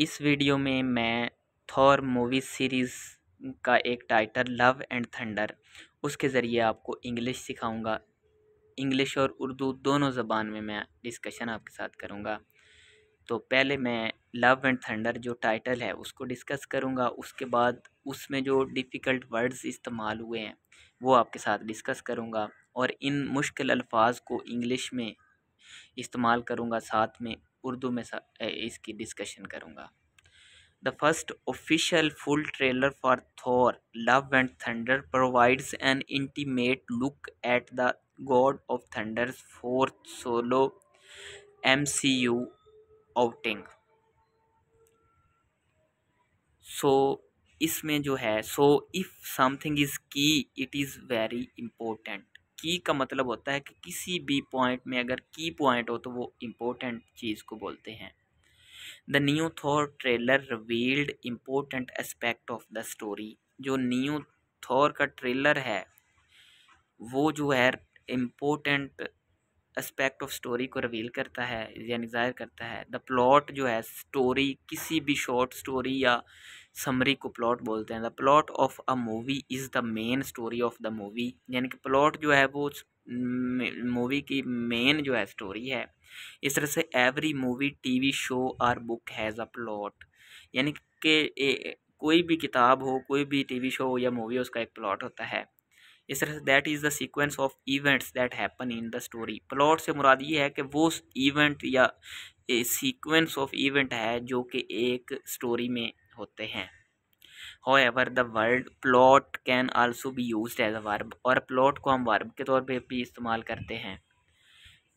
इस वीडियो में मैं थॉर मूवी सीरीज़ का एक टाइटल लव एंड थंडर उसके ज़रिए आपको इंग्लिश सिखाऊंगा इंग्लिश और उर्दू दोनों ज़बान में मैं डिस्कशन आपके साथ करूंगा तो पहले मैं लव एंड थंडर जो टाइटल है उसको डिस्कस करूंगा उसके बाद उसमें जो डिफ़िकल्ट वर्ड्स इस्तेमाल हुए हैं वो आपके साथ डिस्कस करूँगा और इन मुश्किल अल्फाज को इंग्लिश में इस्तेमाल करूंगा साथ में उर्दू में इसकी डिस्कशन करूँगा the first official full trailer for Thor love and thunder provides an intimate look at the god of thunder fourth solo M C U outing so इसमें जो है सो इफ़ समथिंग इज़ की it is very important की का मतलब होता है कि किसी भी पॉइंट में अगर की पॉइंट हो तो वो इम्पोर्टेंट चीज़ को बोलते हैं the new Thor trailer revealed important aspect of the story जो न्यू थॉर का ट्रेलर है वो जो है इम्पोर्टेंट एस्पेक्ट ऑफ स्टोरी को रिवील करता है यानी जाहिर करता है द प्लॉट जो है स्टोरी किसी भी शॉर्ट स्टोरी या समरी को प्लॉट बोलते हैं the plot of a movie is the main story of the movie यानी कि प्लॉट जो है वो मूवी की मेन जो है स्टोरी है इस तरह से एवरी मूवी टीवी शो और बुक हैज़ अ प्लॉट यानी कि कोई भी किताब हो कोई भी टीवी शो या मूवी उसका एक प्लॉट होता है इस तरह से that is the sequence of events that happen in the story plot से मुराद ये है कि वो इवेंट या सीक्वेंस ऑफ इवेंट है जो कि एक स्टोरी में होते हैं ever the word plot can also be used as a verb और प्लॉट को हम वर्ब के तौर पे भी इस्तेमाल करते हैं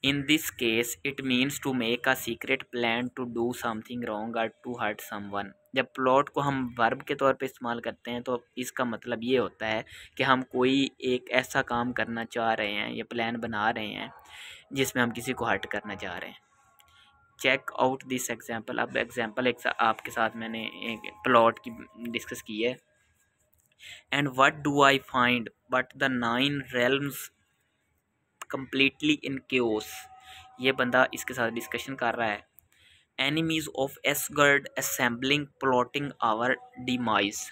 in this case it means to make a secret plan to do something wrong or to hurt someone जब प्लॉट को हम वर्ब के तौर पे इस्तेमाल करते हैं तो इसका मतलब ये होता है कि हम कोई एक ऐसा काम करना चाह रहे हैं या प्लान बना रहे हैं जिसमें हम किसी को हर्ट करना चाह रहे हैं चेक आउट दिस एग्जांपल अब एग्जांपल एक सा, आपके साथ मैंने एक प्लॉट की डिस्कस की है and what do I find but the nine realms completely in case ये बंदा इसके साथ डिस्कशन कर रहा है enemies of Asgard assembling plotting our demise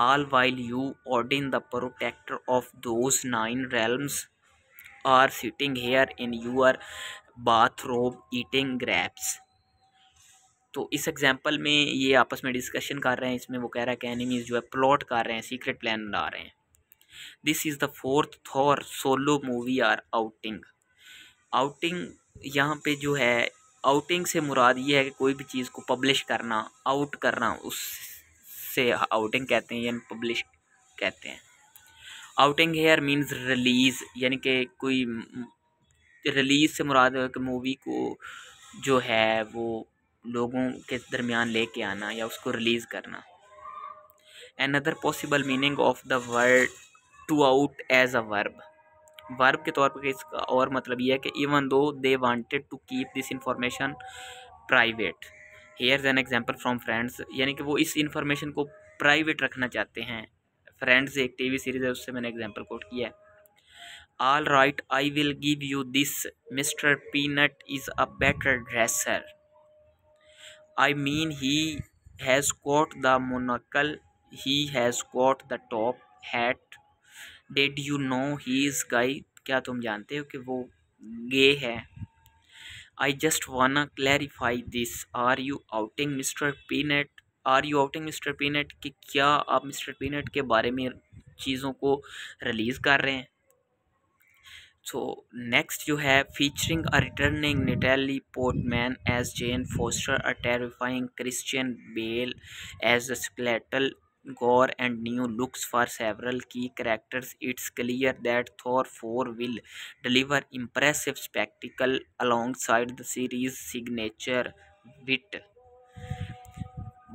all while you ordain the protector of those nine realms are sitting here in your bathroom eating grapes तो इस example में ये आपस में डिस्कशन कर रहे हैं इसमें वो कह रहा है कि एनिमीज़ जो है प्लॉट कर रहे हैं सीक्रेट प्लान बना रहे हैं this is the fourth Thor solo movie or outing outing यहाँ पे जो है आउटिंग से मुराद ये है कि कोई भी चीज़ को पब्लिश करना आउट करना उससे आउटिंग कहते हैं यानी पब्लिश कहते हैं आउटिंग हेयर मीन्स रिलीज़ यानी कि कोई रिलीज़ से मुराद मूवी को जो है वो लोगों के दरमियान लेके आना या उसको रिलीज़ करना another possible meaning of the word to out as a verb verb के तौर पर इसका और मतलब यह है कि even though they wanted to keep this information private here an example from Friends यानी कि वो इस इंफॉर्मेशन को प्राइवेट रखना चाहते हैं फ्रेंड्स एक टीवी सीरीज़ है उससे मैंने एग्जांपल कोट किया है all right I will give you this Mister Peanut is a better dresser I mean he has got the monocle he has got the top hat dad you know he is gay क्या तुम जानते हो कि वो गे है I just wanna clarify this are you outing Mister Peanut are you outing Mister Peanut कि क्या आप मिस्टर पीनट के बारे में चीज़ों को रिलीज़ कर रहे हैं So next you have featuring a returning Natalie Portman as Jane Foster, a terrifying Christian Bale as the skeletal gore and new looks for several key characters it's clear that thor 4 will deliver impressive spectacle alongside the series signature wit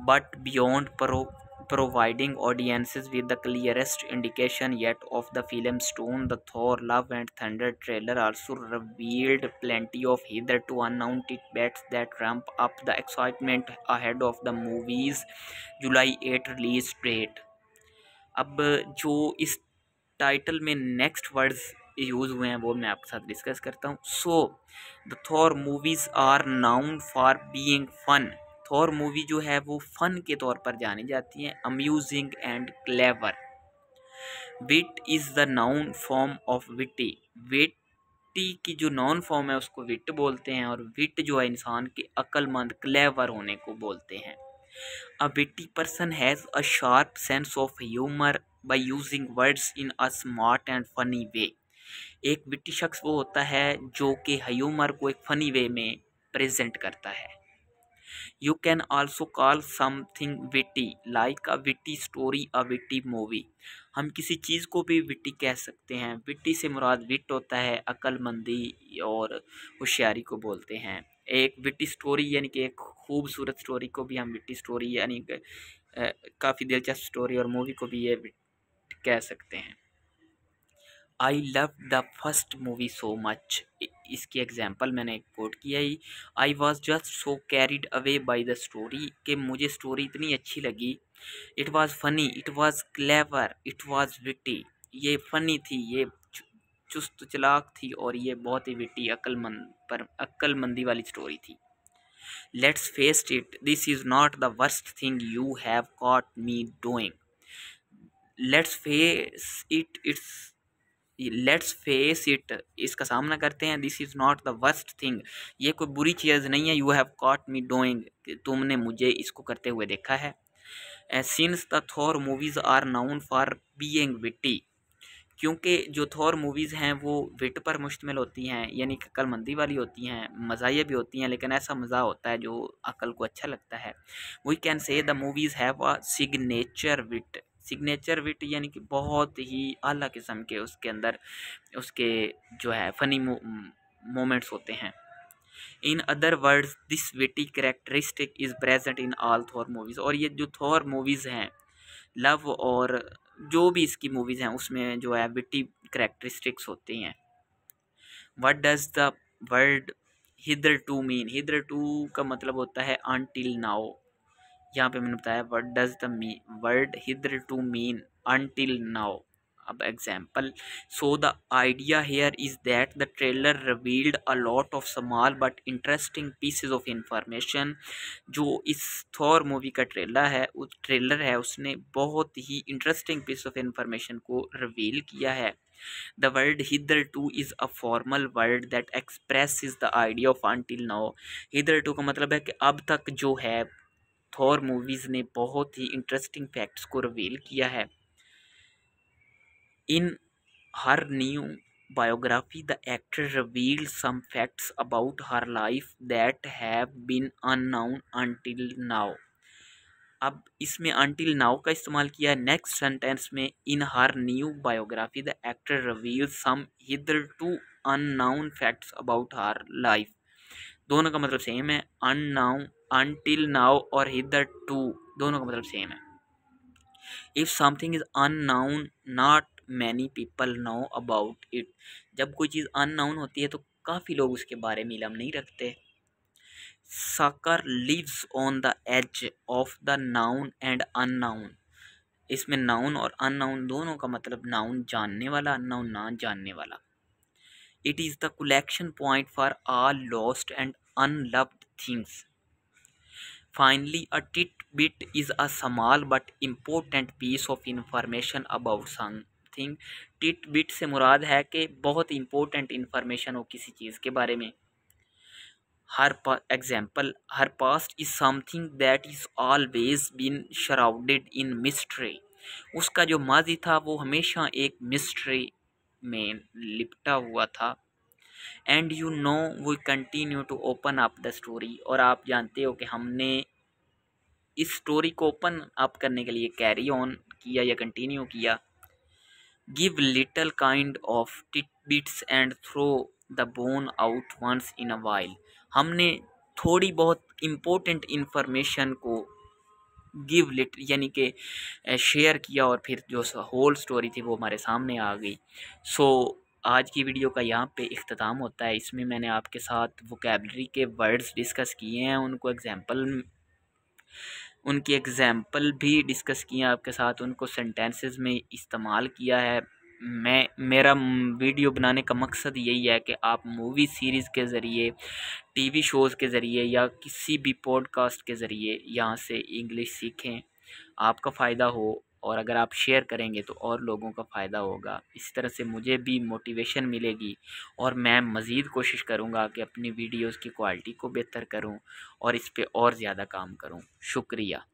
but beyond pro providing audiences with the clearest indication yet of the film's tone. The Thor Love and Thunder trailer also revealed plenty of hitherto unknown tidbits that ramp up the excitement ahead of the movie's July 8 release date. अब जो इस title में next words use हुए हैं वो मैं आपके साथ डिस्कस करता हूँ so the Thor movies are known for being fun Thor movie जो है वो फन के तौर पर जानी जाती है amusing and clever wit is the noun form of witty witty की जो नॉन फॉर्म है उसको विट बोलते हैं और विट जो है इंसान के अक्लमंद क्लेवर होने को बोलते हैं a witty person has a sharp sense of humour by using words in a smart and funny way एक विटी शख्स वो होता है जो कि ह्यूमर को एक फ़नी वे में प्रेजेंट करता है you can also call something witty like a witty story a witty movie हम किसी चीज़ को भी विटी कह सकते हैं विट्टी से मुराद विट होता है अक्लमंदी और होशियारी को बोलते हैं एक विटी स्टोरी यानी कि एक खूबसूरत स्टोरी को भी हम विटी स्टोरी यानी काफ़ी दिलचस्प स्टोरी और मूवी को भी ये कह सकते हैं I love the first movie so much इसकी एग्जाम्पल मैंने कोट किया he I was just so carried away by the story कि मुझे स्टोरी इतनी अच्छी लगी it was funny it was clever it was witty ये फ़नी थी ये चुस्त चलाक थी और ये बहुत ही विटी अक्लमंद पर अक्लमंदी वाली स्टोरी थी let's face it this is not the worst thing you have caught me doing let's face it it's let's face it इसका सामना करते हैं this is not the worst thing ये कोई बुरी चीज़ नहीं है you have caught me doing तुमने मुझे इसको करते हुए देखा है since the Thor movies are known for being witty क्योंकि जो थॉर मूवीज़ हैं वो विट पर मुश्तमिल होती हैं यानी कि अक्लमंदी वाली होती हैं मज़ाहिया भी होती हैं लेकिन ऐसा मज़ा होता है जो अकल को अच्छा लगता है we can say the movies have a signature wit signature wit यानी कि बहुत ही अला किस्म के उसके अंदर उसके जो है फ़नी मोमेंट्स होते हैं in other words this witty characteristic is present in all Thor movies और ये जो थॉर मूवीज़ हैं लव और जो भी इसकी मूवीज़ हैं उसमें जो है विटी करेक्टरिस्टिक्स होती हैं what does the word hitherto mean hitherto का मतलब होता है अनटिल नाओ यहाँ पे मैंने बताया what does the me word hitherto mean until now अब example so the idea here is that the trailer revealed a lot of small but interesting pieces of information जो इस थॉर मूवी का trailer है उस trailer है उसने बहुत ही इंटरेस्टिंग पीस ऑफ इंफॉर्मेशन को रिवील किया है the to is a formal world that express is the idea of until now hitherto का मतलब है कि अब तक जो है थॉर मूवीज़ ने बहुत ही इंटरेस्टिंग फैक्ट्स को रिवील किया है in her new biography the actor reveal some facts about her life that have been unknown until now अब इसमें अनटिल नाउ का इस्तेमाल किया है नेक्स्ट सेंटेंस में in her new biography the actor reveal some hitherto unknown facts about her life दोनों का मतलब सेम है अननाउन अनटिल नाउ और हिदर टू दोनों का मतलब सेम है if something is unknown not many people know about it जब कोई चीज़ अननाउन होती है तो काफ़ी लोग उसके बारे में इलम नहीं रखते Sakaar lives on the edge of the known and unknown इसमें नाउन और अननाउन दोनों का मतलब नाउन जानने वाला अननाउन ना जानने वाला it is the collection point for all lost and unloved things Finally, a tidbit is a small but important piece of information about something. Tidbit से मुराद है कि बहुत important information हो किसी चीज़ के बारे में हर पा example her past is something that is always been shrouded in mystery उसका जो माजी था वो हमेशा एक मिस्ट्री में लिपटा हुआ था and you know we continue to open up the story और आप जानते हो कि हमने इस स्टोरी को ओपन अप करने के लिए कैरी ऑन किया या कंटिन्यू किया give little kind of tidbits and throw the bone out once in a while हमने थोड़ी बहुत इम्पोर्टेंट इन्फॉर्मेशन को गिव लिट यानी कि शेयर eh, किया और फिर जो होल स्टोरी थी वो हमारे सामने आ गई सो so, आज की वीडियो का यहाँ पे अख्ताम होता है इसमें मैंने आपके साथ वोकेबलरी के वर्ड्स डिस्कस किए हैं उनको एग्ज़ाम्पल उनकी एग्ज़ाम्पल भी डिस्कस किए हैं आपके साथ उनको सेंटेंसेस में इस्तेमाल किया है मैं मेरा वीडियो बनाने का मकसद यही है कि आप मूवी सीरीज़ के ज़रिए टीवी शोज़ के ज़रिए या किसी भी पॉडकास्ट के ज़रिए यहाँ से इंग्लिश सीखें आपका फ़ायदा हो और अगर आप शेयर करेंगे तो और लोगों का फ़ायदा होगा इस तरह से मुझे भी मोटिवेशन मिलेगी और मैं मज़ीद कोशिश करूँगा कि अपनी वीडियोज़ की क्वालिटी को बेहतर करूँ और इस पर और ज़्यादा काम करूँ शुक्रिया